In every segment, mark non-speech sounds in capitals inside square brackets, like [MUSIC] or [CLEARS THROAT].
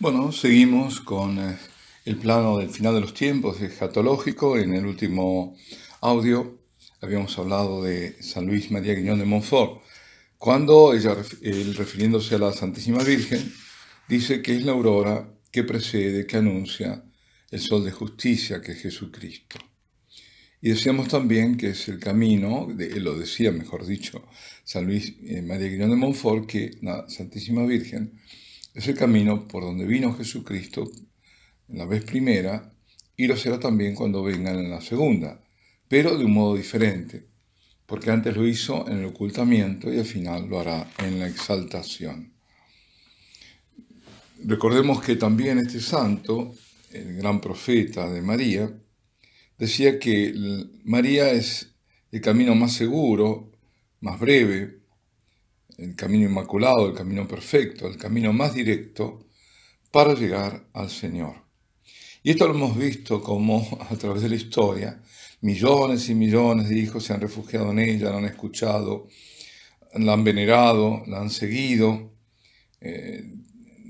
Bueno, seguimos con eh, el plano del final de los tiempos escatológico. En el último audio habíamos hablado de San Luis María Guiñón de Montfort, cuando ella, él, refiriéndose a la Santísima Virgen, dice que es la aurora que precede, que anuncia el sol de justicia, que es Jesucristo. Y decíamos también que es el camino, lo decía mejor dicho San Luis eh, María Guiñón de Montfort, que la Santísima Virgen es el camino por donde vino Jesucristo en la vez primera y lo será también cuando vengan en la segunda, pero de un modo diferente, porque antes lo hizo en el ocultamiento y al final lo hará en la exaltación. Recordemos que también este santo, el gran profeta de María, decía que María es el camino más seguro, más breve, el camino inmaculado, el camino perfecto, el camino más directo para llegar al Señor. Y esto lo hemos visto como a través de la historia, millones y millones de hijos se han refugiado en ella, la han escuchado, la han venerado, la han seguido, eh,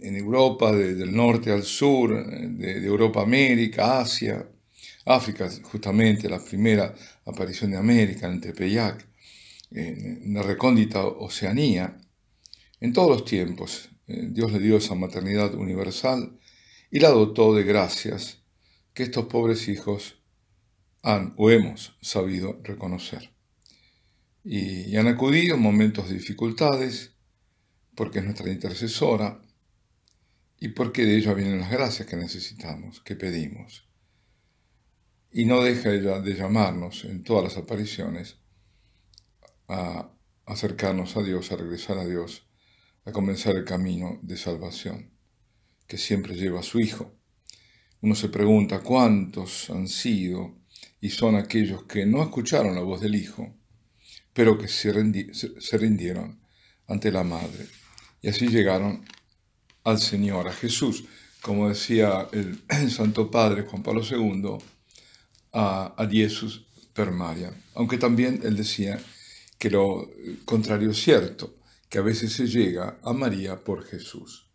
en Europa, del norte al sur, de, Europa a América, Asia, África, justamente la primera aparición de América en Tepeyac en la recóndita Oceanía, en todos los tiempos eh, Dios le dio esa maternidad universal y la dotó de gracias que estos pobres hijos han o hemos sabido reconocer. Y, han acudido en momentos de dificultades, porque es nuestra intercesora y porque de ella vienen las gracias que necesitamos, que pedimos. Y no deja ella de llamarnos en todas las apariciones a acercarnos a Dios, a regresar a Dios, a comenzar el camino de salvación que siempre lleva a su Hijo. Uno se pregunta cuántos han sido y son aquellos que no escucharon la voz del Hijo, pero que se, rindieron ante la Madre. Y así llegaron al Señor, a Jesús. Como decía el, [CLEARS THROAT] Santo Padre Juan Pablo II, a, Jesús per Maria. Aunque también él decía que lo contrario es cierto, que a veces se llega a María por Jesús.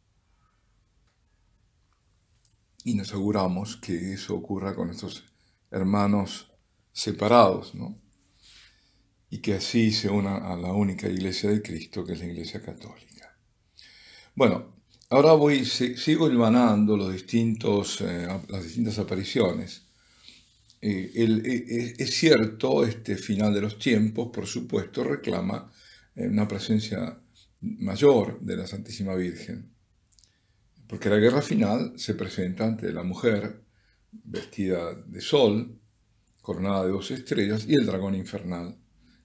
Y nos aseguramos que eso ocurra con estos hermanos separados, ¿no? Y que así se una a la única iglesia de Cristo, que es la iglesia católica. Bueno, ahora voy, sigo iluminando los distintos, eh, las distintas apariciones eh, eh, eh, es cierto, este final de los tiempos, por supuesto, reclama una presencia mayor de la Santísima Virgen, porque la guerra final se presenta ante la mujer vestida de sol, coronada de dos estrellas, y el dragón infernal,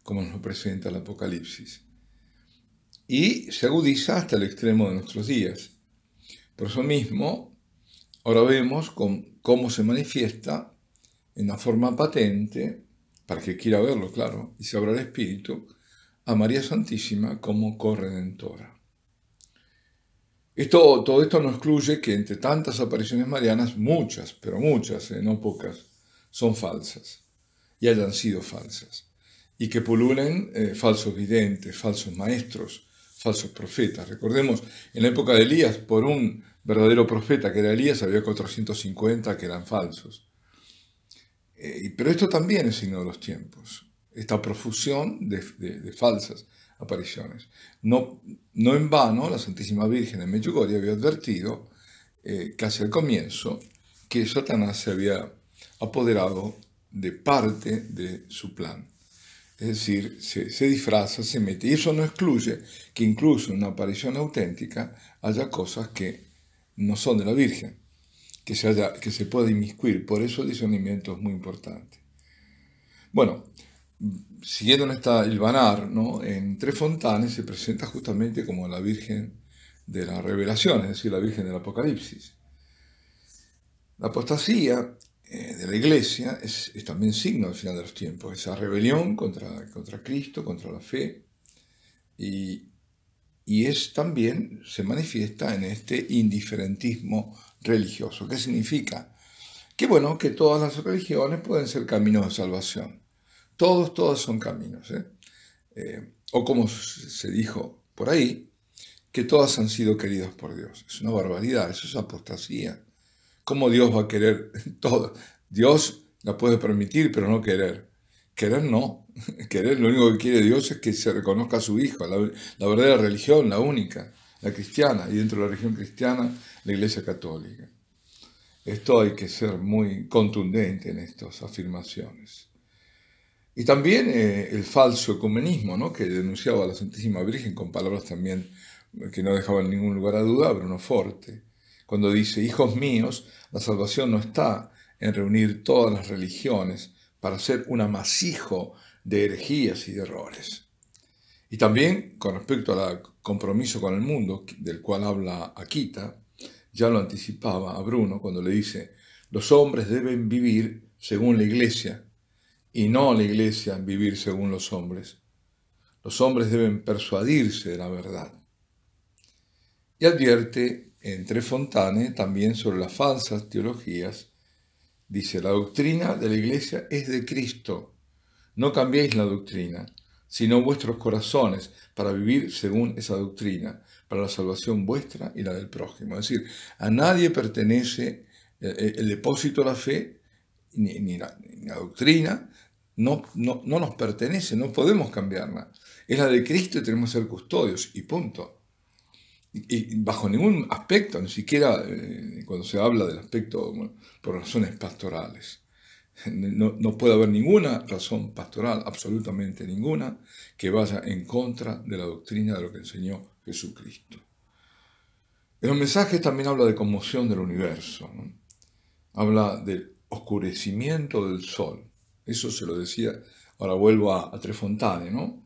como nos presenta el Apocalipsis. Y se agudiza hasta el extremo de nuestros días. Por eso mismo, ahora vemos cómo se manifiesta en una forma patente, para que quiera verlo, claro, y se abra el espíritu, a María Santísima como corredentora. Esto, todo esto no excluye que entre tantas apariciones marianas, muchas, pero muchas, eh, no pocas, son falsas y hayan sido falsas. Y que pululen eh, falsos videntes, falsos maestros, falsos profetas. Recordemos, en la época de Elías, por un verdadero profeta que era Elías, había 450 que eran falsos. Eh, pero esto también es signo de los tiempos, esta profusión de, falsas apariciones. No, no, en vano la Santísima Virgen de Medjugorje había advertido eh, casi al comienzo que Satanás se había apoderado de parte de su plan. Es decir, se, se, disfraza, se mete. Y eso no excluye que incluso en una aparición auténtica haya cosas que no son de la Virgen que se, haya, pueda inmiscuir. Por eso el discernimiento es muy importante. Bueno, siguiendo en esta ilvanar, ¿no? en Tres Fontanes se presenta justamente como la Virgen de la Revelación, es decir, la Virgen del Apocalipsis. La apostasía eh, de la Iglesia es, también signo al final de los tiempos, esa rebelión contra, contra Cristo, contra la fe, y y es también se manifiesta en este indiferentismo religioso. ¿Qué significa? Que bueno, que todas las religiones pueden ser caminos de salvación. Todos, todos son caminos. ¿eh? Eh, o como se dijo por ahí, que todas han sido queridas por Dios. Es una barbaridad, eso es apostasía. ¿Cómo Dios va a querer [LAUGHS] todo? Dios la puede permitir, pero no querer. Querer no. [LAUGHS] Querer lo único que quiere Dios es que se reconozca a su Hijo, la, verdadera religión, la única, la cristiana, y dentro de la religión cristiana, la Iglesia Católica. Esto hay que ser muy contundente en estas afirmaciones. Y también eh, el falso ecumenismo, ¿no? que denunciaba a la Santísima Virgen con palabras también que no dejaban ningún lugar a duda, Bruno Forte, cuando dice, hijos míos, la salvación no está en reunir todas las religiones, para ser un amasijo de herejías y de errores. Y también con respecto al compromiso con el mundo, del cual habla Akita, ya lo anticipaba a Bruno cuando le dice, los hombres deben vivir según la iglesia y no la iglesia vivir según los hombres. Los hombres deben persuadirse de la verdad. Y advierte entre Fontane también sobre las falsas teologías Dice, la doctrina de la iglesia es de Cristo. No cambiéis la doctrina, sino vuestros corazones para vivir según esa doctrina, para la salvación vuestra y la del prójimo. Es decir, a nadie pertenece eh, eh, el, depósito de la fe, ni, la, doctrina, no, no, no nos pertenece, no podemos cambiarla. Es la de Cristo y tenemos que ser custodios, y punto y, bajo ningún aspecto, ni siquiera eh, cuando se habla del aspecto por razones pastorales. No, puede haber ninguna razón pastoral, absolutamente ninguna, que vaya en contra de la doctrina de lo que enseñó Jesucristo. En los mensajes también habla de conmoción del universo, habla del oscurecimiento del sol. Eso se lo decía, ahora vuelvo a, tres Trefontane, ¿no?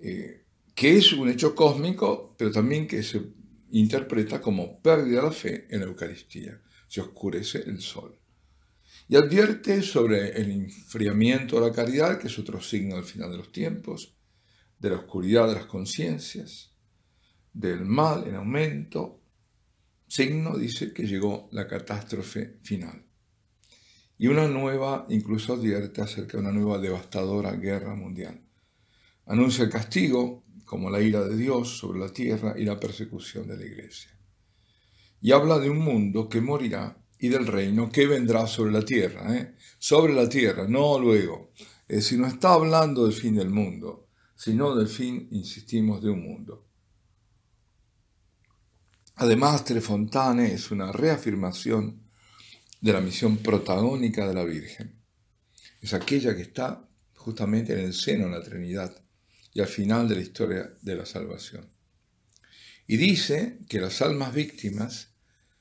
Eh, que es un hecho cósmico, pero también que se interpreta como pérdida de la fe en la Eucaristía. Se oscurece el sol. Y advierte sobre el enfriamiento de la caridad, que es otro signo del final de los tiempos, de la oscuridad de las conciencias, del mal en aumento, signo dice que llegó la catástrofe final. Y una nueva, incluso advierte acerca de una nueva devastadora guerra mundial. Anuncia el castigo como la ira de Dios sobre la tierra y la persecución de la iglesia. Y habla de un mundo que morirá y del reino que vendrá sobre la tierra, ¿eh? sobre la tierra, no luego. Es eh, decir, no está hablando del fin del mundo, sino del fin, insistimos, de un mundo. Además, Trefontane es una reafirmación de la misión protagónica de la Virgen. Es aquella que está justamente en el seno de la Trinidad, y al final de la historia de la salvación. Y dice que las almas víctimas,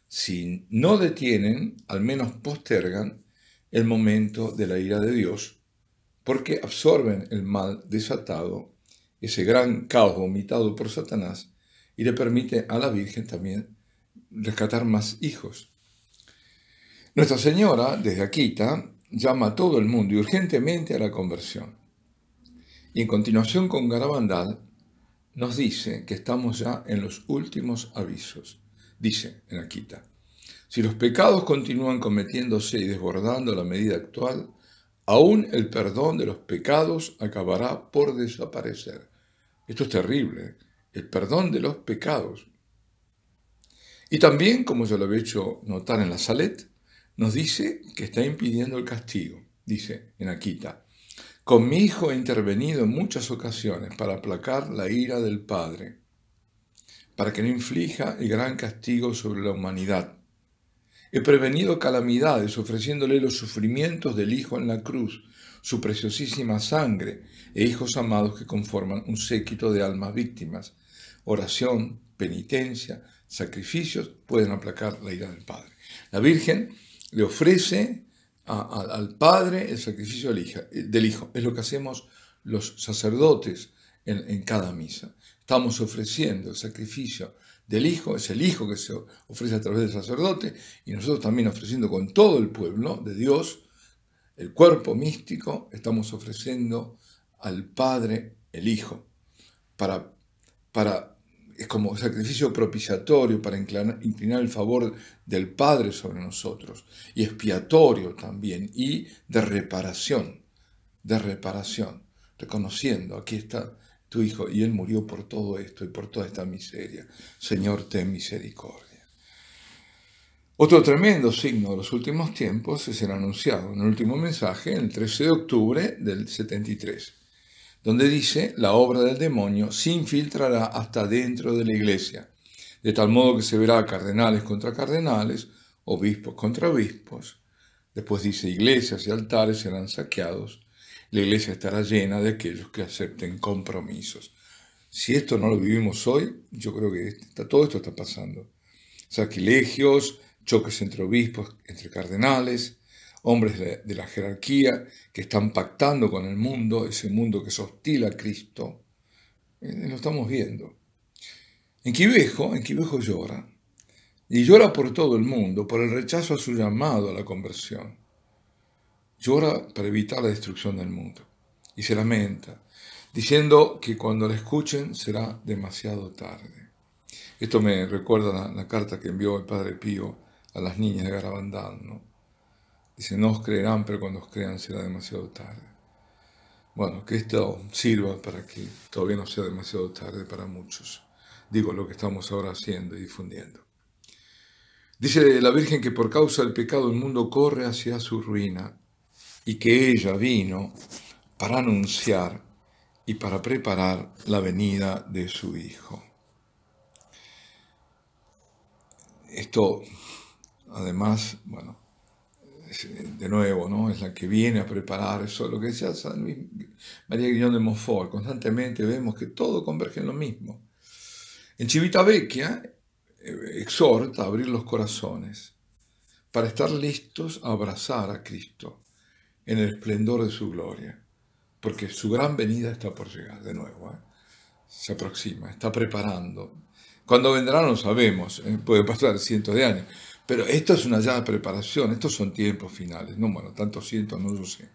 si no detienen, al menos postergan el momento de la ira de Dios, porque absorben el mal desatado, ese gran caos vomitado por Satanás, y le permite a la Virgen también rescatar más hijos. Nuestra Señora, desde Aquita, llama a todo el mundo y urgentemente a la conversión. Y en continuación con Garabandal nos dice que estamos ya en los últimos avisos. Dice en Akita, si los pecados continúan cometiéndose y desbordando la medida actual, aún el perdón de los pecados acabará por desaparecer. Esto es terrible, ¿eh? el perdón de los pecados. Y también, como yo lo había hecho notar en la Salet, nos dice que está impidiendo el castigo. Dice en Akita, con mi hijo he intervenido en muchas ocasiones para aplacar la ira del Padre, para que no inflija el gran castigo sobre la humanidad. He prevenido calamidades ofreciéndole los sufrimientos del Hijo en la cruz, su preciosísima sangre e hijos amados que conforman un séquito de almas víctimas. Oración, penitencia, sacrificios pueden aplacar la ira del Padre. La Virgen le ofrece al Padre el sacrificio eh, del, Hijo. Es lo que hacemos los sacerdotes en, cada misa. Estamos ofreciendo el sacrificio del Hijo, es el Hijo que se ofrece a través del sacerdote, y nosotros también ofreciendo con todo el pueblo de Dios, el cuerpo místico, estamos ofreciendo al Padre el Hijo, para, para es como sacrificio propiciatorio para inclinar, el favor del Padre sobre nosotros, y expiatorio también, y de reparación, de reparación, reconociendo, aquí está tu Hijo, y Él murió por todo esto y por toda esta miseria. Señor, ten misericordia. Otro tremendo signo de los últimos tiempos es el anunciado en el último mensaje, el 13 de octubre del 73 donde dice, la obra del demonio se infiltrará hasta dentro de la iglesia, de tal modo que se verá cardenales contra cardenales, obispos contra obispos. Después dice, iglesias y altares serán saqueados, la iglesia estará llena de aquellos que acepten compromisos. Si esto no lo vivimos hoy, yo creo que este, todo esto está pasando. Sacrilegios, choques entre obispos, entre cardenales, hombres de, la jerarquía que están pactando con el mundo, ese mundo que es hostil a Cristo. Eh, lo estamos viendo. En Quivejo, en Quivejo llora, y llora por todo el mundo, por el rechazo a su llamado a la conversión. Llora para evitar la destrucción del mundo. Y se lamenta, diciendo que cuando la escuchen será demasiado tarde. Esto me recuerda la, la carta que envió el Padre Pío a las niñas de Garabandal, Dice, no os creerán, pero cuando os crean será demasiado tarde. Bueno, que esto sirva para que todavía no sea demasiado tarde para muchos. Digo lo que estamos ahora haciendo y difundiendo. Dice la Virgen que por causa del pecado el mundo corre hacia su ruina y que ella vino para anunciar y para preparar la venida de su Hijo. Esto, además, bueno, eh, de nuevo, ¿no? es la que viene a preparar eso, lo que decía San María Guillón de Monfort, constantemente vemos que todo converge en lo mismo. En Vecchia eh, exhorta a abrir los corazones para estar listos a abrazar a Cristo en el esplendor de su gloria, porque su gran venida está por llegar de nuevo, ¿eh? se aproxima, está preparando. Cuando vendrá no sabemos, puede pasar cientos de años, pero esto es una ya preparación, estos son tiempos finales, no bueno, tanto siento, no lo sé.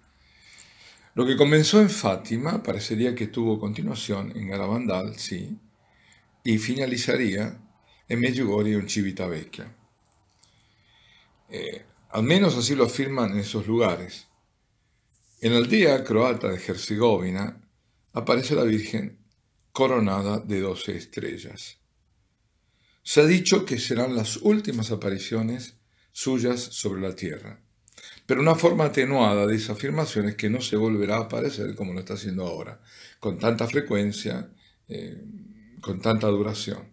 Lo que comenzó en Fátima parecería que tuvo continuación en Garabandal, sí, y finalizaría en Medjugorje o en Civitavecchia. Eh, al menos así lo afirman en esos lugares. En la aldea croata de Herzegovina aparece la Virgen coronada de doce estrellas. Se ha dicho que serán las últimas apariciones suyas sobre la tierra, pero una forma atenuada de esa afirmación es que no se volverá a aparecer como lo está haciendo ahora, con tanta frecuencia, eh, con tanta duración.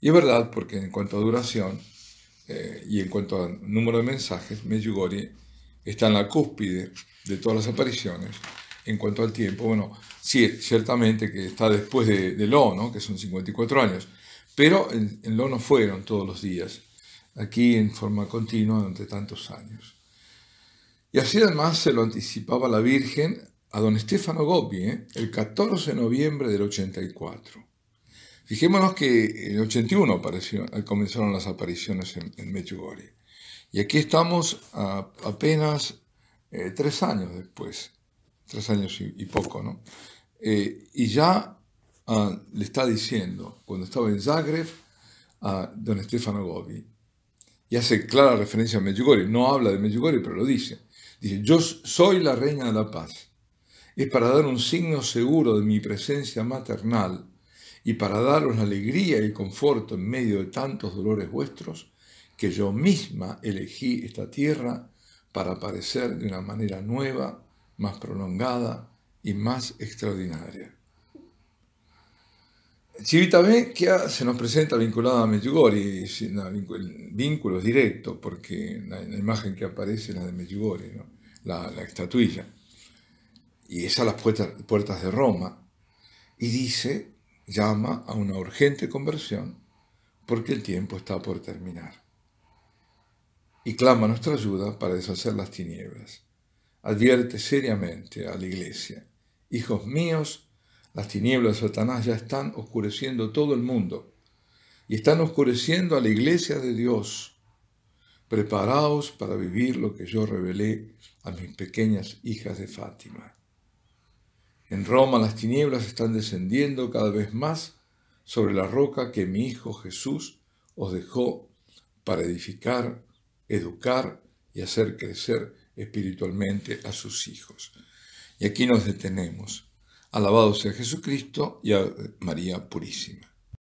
Y es verdad, porque en cuanto a duración eh, y en cuanto a número de mensajes, Medjugorje está en la cúspide de todas las apariciones en cuanto al tiempo. Bueno, sí, ciertamente que está después de, de Lo, ¿no? que son 54 años, pero lo no fueron todos los días, aquí en forma continua durante tantos años. Y así además se lo anticipaba la Virgen a don Estefano Gobbi ¿eh? el 14 de noviembre del 84. Fijémonos que en el 81 apareció, comenzaron las apariciones en, en Medjugorje. Y aquí estamos a, apenas eh, tres años después, tres años y, poco, ¿no? Eh, y ya Ah, le está diciendo cuando estaba en Zagreb a don Stefano Gobi. Y hace clara referencia a Medjugorje. No habla de Medjugorje, pero lo dice. Dice, yo soy la reina de la paz. Es para dar un signo seguro de mi presencia maternal y para daros alegría y conforto en medio de tantos dolores vuestros, que yo misma elegí esta tierra para aparecer de una manera nueva, más prolongada y más extraordinaria. Civitavecchia que se nos presenta vinculada a Medjugorje, el vínculo es directo, porque la, la, imagen que aparece es la de Medjugorje, la, estatuilla. Y es a las puertas, puertas de Roma, y dice, llama a una urgente conversión, porque el tiempo está por terminar. Y clama nuestra ayuda para deshacer las tinieblas. Advierte seriamente a la iglesia, hijos míos, las tinieblas de Satanás ya están oscureciendo todo el mundo y están oscureciendo a la iglesia de Dios. Preparaos para vivir lo que yo revelé a mis pequeñas hijas de Fátima. En Roma las tinieblas están descendiendo cada vez más sobre la roca que mi Hijo Jesús os dejó para edificar, educar y hacer crecer espiritualmente a sus hijos. Y aquí nos detenemos. Alabado sea Jesucristo y a María Purísima.